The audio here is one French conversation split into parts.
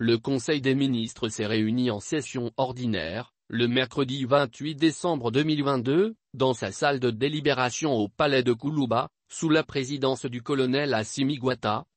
Le Conseil des ministres s'est réuni en session ordinaire, le mercredi 28 décembre 2022, dans sa salle de délibération au palais de Koulouba, sous la présidence du colonel Assimi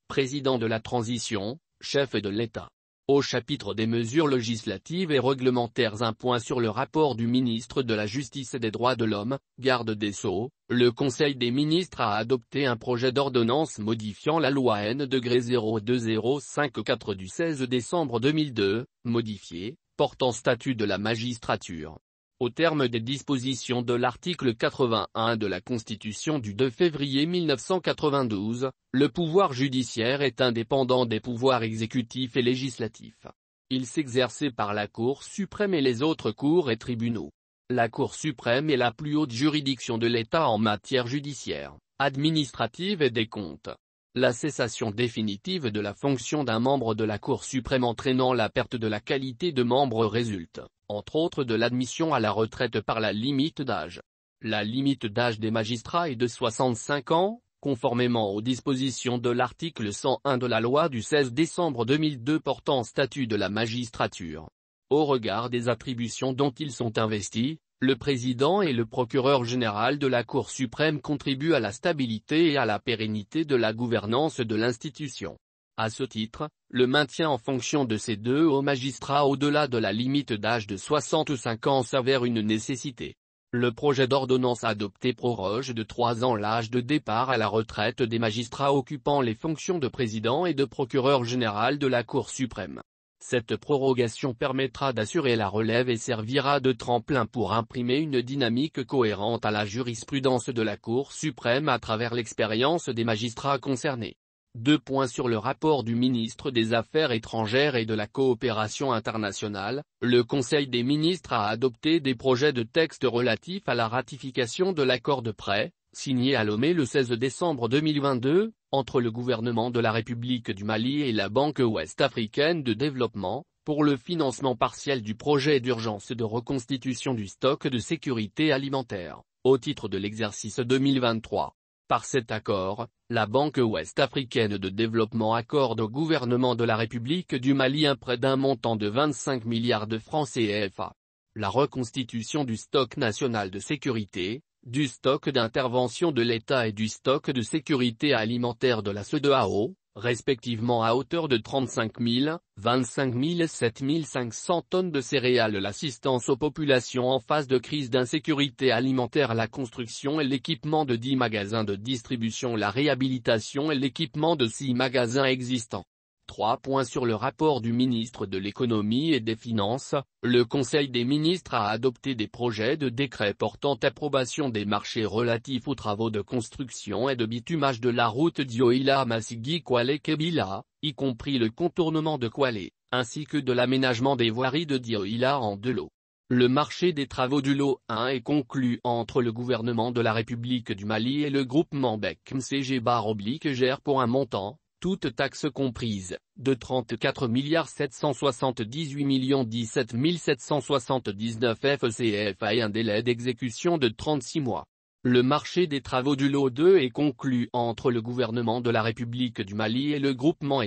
président de la transition, chef de l'État. Au chapitre des mesures législatives et réglementaires un point sur le rapport du ministre de la Justice et des Droits de l'Homme, garde des Sceaux, le Conseil des ministres a adopté un projet d'ordonnance modifiant la loi n 02054 du 16 décembre 2002, modifiée, portant statut de la magistrature. Au terme des dispositions de l'article 81 de la Constitution du 2 février 1992, le pouvoir judiciaire est indépendant des pouvoirs exécutifs et législatifs. Il s'exerçait par la Cour suprême et les autres cours et tribunaux. La Cour suprême est la plus haute juridiction de l'État en matière judiciaire, administrative et des comptes. La cessation définitive de la fonction d'un membre de la Cour suprême entraînant la perte de la qualité de membre résulte entre autres de l'admission à la retraite par la limite d'âge. La limite d'âge des magistrats est de 65 ans, conformément aux dispositions de l'article 101 de la loi du 16 décembre 2002 portant statut de la magistrature. Au regard des attributions dont ils sont investis, le président et le procureur général de la Cour suprême contribuent à la stabilité et à la pérennité de la gouvernance de l'institution. À ce titre, le maintien en fonction de ces deux hauts magistrats au-delà de la limite d'âge de 65 ans s'avère une nécessité. Le projet d'ordonnance adopté proroge de trois ans l'âge de départ à la retraite des magistrats occupant les fonctions de président et de procureur général de la Cour suprême. Cette prorogation permettra d'assurer la relève et servira de tremplin pour imprimer une dynamique cohérente à la jurisprudence de la Cour suprême à travers l'expérience des magistrats concernés. Deux points sur le rapport du ministre des Affaires étrangères et de la coopération internationale, le Conseil des ministres a adopté des projets de texte relatifs à la ratification de l'accord de prêt, signé à Lomé le 16 décembre 2022, entre le gouvernement de la République du Mali et la Banque ouest-africaine de développement, pour le financement partiel du projet d'urgence de reconstitution du stock de sécurité alimentaire, au titre de l'exercice 2023. Par cet accord, la Banque ouest-africaine de développement accorde au gouvernement de la République du Mali un prêt d'un montant de 25 milliards de francs CFA. La reconstitution du stock national de sécurité, du stock d'intervention de l'État et du stock de sécurité alimentaire de la CEDEAO, respectivement à hauteur de 35 000, 25 000 et 7 500 tonnes de céréales. L'assistance aux populations en phase de crise d'insécurité alimentaire, la construction et l'équipement de 10 magasins de distribution, la réhabilitation et l'équipement de 6 magasins existants. Trois points sur le rapport du ministre de l'économie et des finances, le Conseil des ministres a adopté des projets de décret portant approbation des marchés relatifs aux travaux de construction et de bitumage de la route Dioïla Massigui Kwale Kebila, y compris le contournement de Kwale, ainsi que de l'aménagement des voiries de Dioïla en de l'eau. Le marché des travaux du lot 1 est conclu entre le gouvernement de la République du Mali et le groupement BEC MCG Bar oblique gère pour un montant, toute taxe comprise, de 34 778 millions 779 FCFA e et un délai d'exécution de 36 mois. Le marché des travaux du lot 2 est conclu entre le gouvernement de la République du Mali et le groupement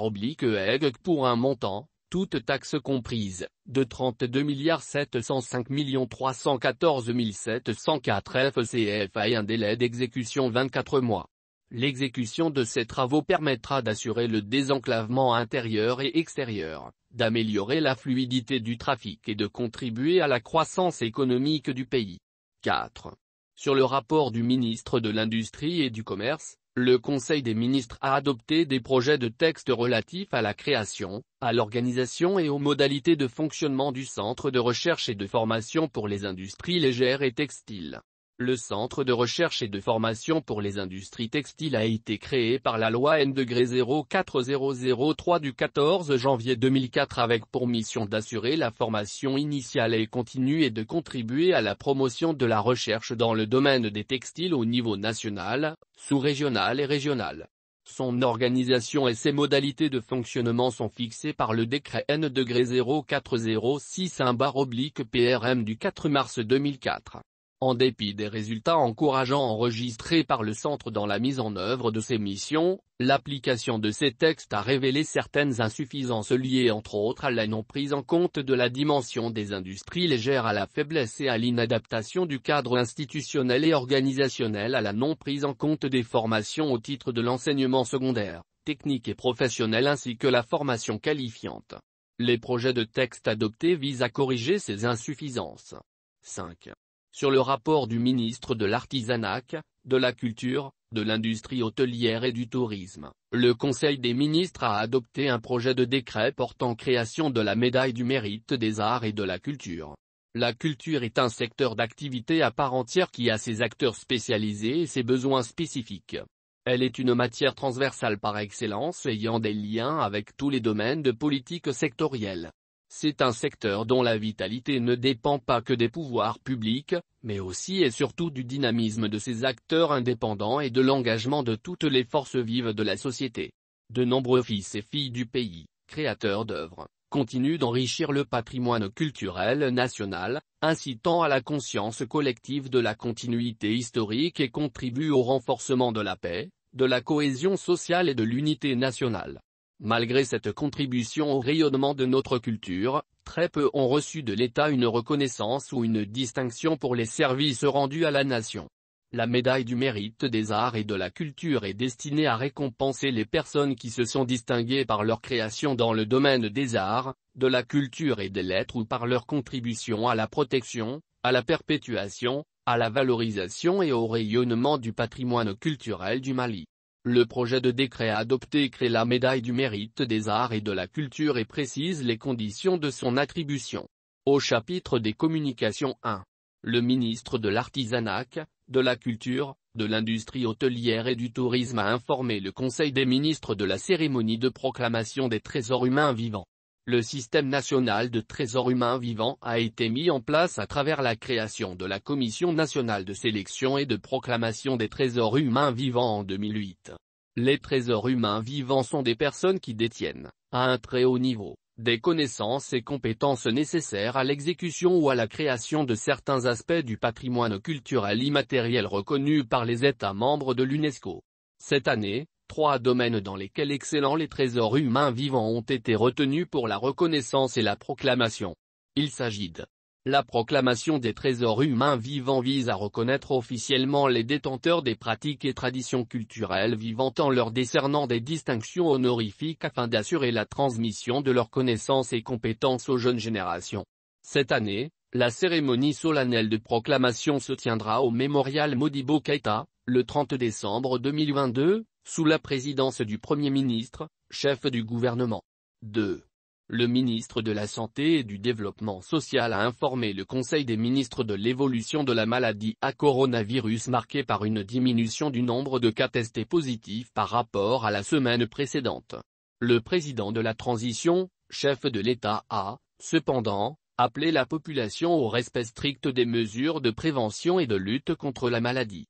oblique eeg pour un montant, toute taxe comprise, de 32 705 314 704 FCFA et un délai d'exécution 24 mois. L'exécution de ces travaux permettra d'assurer le désenclavement intérieur et extérieur, d'améliorer la fluidité du trafic et de contribuer à la croissance économique du pays. 4. Sur le rapport du ministre de l'Industrie et du Commerce, le Conseil des ministres a adopté des projets de texte relatifs à la création, à l'organisation et aux modalités de fonctionnement du Centre de recherche et de formation pour les industries légères et textiles. Le Centre de recherche et de formation pour les industries textiles a été créé par la loi N-04003 du 14 janvier 2004 avec pour mission d'assurer la formation initiale et continue et de contribuer à la promotion de la recherche dans le domaine des textiles au niveau national, sous-régional et régional. Son organisation et ses modalités de fonctionnement sont fixées par le décret N-0406-1-PRM du 4 mars 2004 en dépit des résultats encourageants enregistrés par le centre dans la mise en œuvre de ses missions, l'application de ces textes a révélé certaines insuffisances liées entre autres à la non prise en compte de la dimension des industries légères à la faiblesse et à l'inadaptation du cadre institutionnel et organisationnel à la non prise en compte des formations au titre de l'enseignement secondaire, technique et professionnel ainsi que la formation qualifiante. Les projets de texte adoptés visent à corriger ces insuffisances. 5 sur le rapport du ministre de l'Artisanat, de la Culture, de l'Industrie hôtelière et du Tourisme. Le Conseil des ministres a adopté un projet de décret portant création de la médaille du mérite des arts et de la culture. La culture est un secteur d'activité à part entière qui a ses acteurs spécialisés et ses besoins spécifiques. Elle est une matière transversale par excellence ayant des liens avec tous les domaines de politique sectorielle. C'est un secteur dont la vitalité ne dépend pas que des pouvoirs publics, mais aussi et surtout du dynamisme de ses acteurs indépendants et de l'engagement de toutes les forces vives de la société. De nombreux fils et filles du pays, créateurs d'œuvres, continuent d'enrichir le patrimoine culturel national, incitant à la conscience collective de la continuité historique et contribuent au renforcement de la paix, de la cohésion sociale et de l'unité nationale. Malgré cette contribution au rayonnement de notre culture, très peu ont reçu de l'État une reconnaissance ou une distinction pour les services rendus à la nation. La médaille du mérite des arts et de la culture est destinée à récompenser les personnes qui se sont distinguées par leur création dans le domaine des arts, de la culture et des lettres ou par leur contribution à la protection, à la perpétuation, à la valorisation et au rayonnement du patrimoine culturel du Mali. Le projet de décret adopté crée la médaille du mérite des arts et de la culture et précise les conditions de son attribution. Au chapitre des communications 1. Le ministre de l'artisanat, de la culture, de l'industrie hôtelière et du tourisme a informé le Conseil des ministres de la cérémonie de proclamation des trésors humains vivants. Le système national de Trésors Humains Vivants a été mis en place à travers la création de la Commission nationale de sélection et de proclamation des trésors humains vivants en 2008. Les trésors humains vivants sont des personnes qui détiennent, à un très haut niveau, des connaissances et compétences nécessaires à l'exécution ou à la création de certains aspects du patrimoine culturel immatériel reconnu par les États membres de l'UNESCO. Cette année, Trois domaines dans lesquels excellents les trésors humains vivants ont été retenus pour la reconnaissance et la proclamation. Il s'agit de la proclamation des trésors humains vivants vise à reconnaître officiellement les détenteurs des pratiques et traditions culturelles vivantes en leur décernant des distinctions honorifiques afin d'assurer la transmission de leurs connaissances et compétences aux jeunes générations. Cette année, la cérémonie solennelle de proclamation se tiendra au mémorial Modibo Keita, le 30 décembre 2022, sous la présidence du Premier ministre, chef du gouvernement. 2. Le ministre de la Santé et du Développement social a informé le Conseil des ministres de l'évolution de la maladie à coronavirus marquée par une diminution du nombre de cas testés positifs par rapport à la semaine précédente. Le président de la transition, chef de l'État a, cependant, appelé la population au respect strict des mesures de prévention et de lutte contre la maladie.